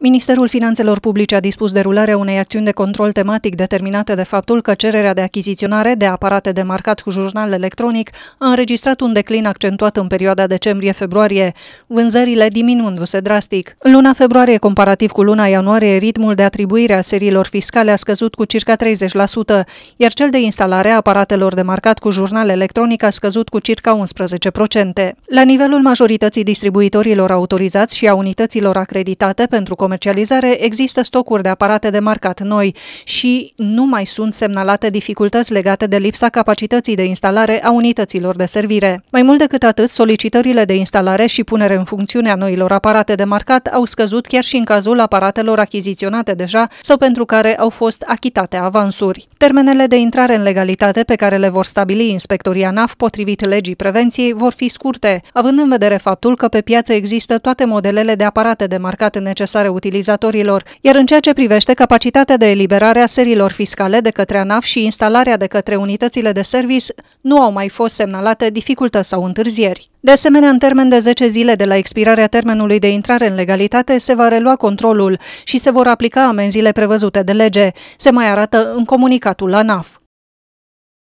Ministerul Finanțelor Publice a dispus derularea unei acțiuni de control tematic determinate de faptul că cererea de achiziționare de aparate de marcat cu jurnal electronic a înregistrat un declin accentuat în perioada decembrie-februarie, vânzările diminuându-se drastic. În luna februarie, comparativ cu luna ianuarie, ritmul de atribuire a seriilor fiscale a scăzut cu circa 30%, iar cel de instalare a aparatelor de marcat cu jurnal electronic a scăzut cu circa 11%. La nivelul majorității distribuitorilor autorizați și a unităților acreditate pentru comercializare există stocuri de aparate de marcat noi și nu mai sunt semnalate dificultăți legate de lipsa capacității de instalare a unităților de servire. Mai mult decât atât, solicitările de instalare și punere în funcțiune a noilor aparate de marcat au scăzut chiar și în cazul aparatelor achiziționate deja sau pentru care au fost achitate avansuri. Termenele de intrare în legalitate pe care le vor stabili inspectoria NAF potrivit legii prevenției vor fi scurte, având în vedere faptul că pe piață există toate modelele de aparate de marcat necesare utilizatorilor, iar în ceea ce privește capacitatea de eliberare a serilor fiscale de către ANAF și instalarea de către unitățile de service, nu au mai fost semnalate dificultăți sau întârzieri. De asemenea, în termen de 10 zile de la expirarea termenului de intrare în legalitate, se va relua controlul și se vor aplica amenziile prevăzute de lege, se mai arată în comunicatul ANAF.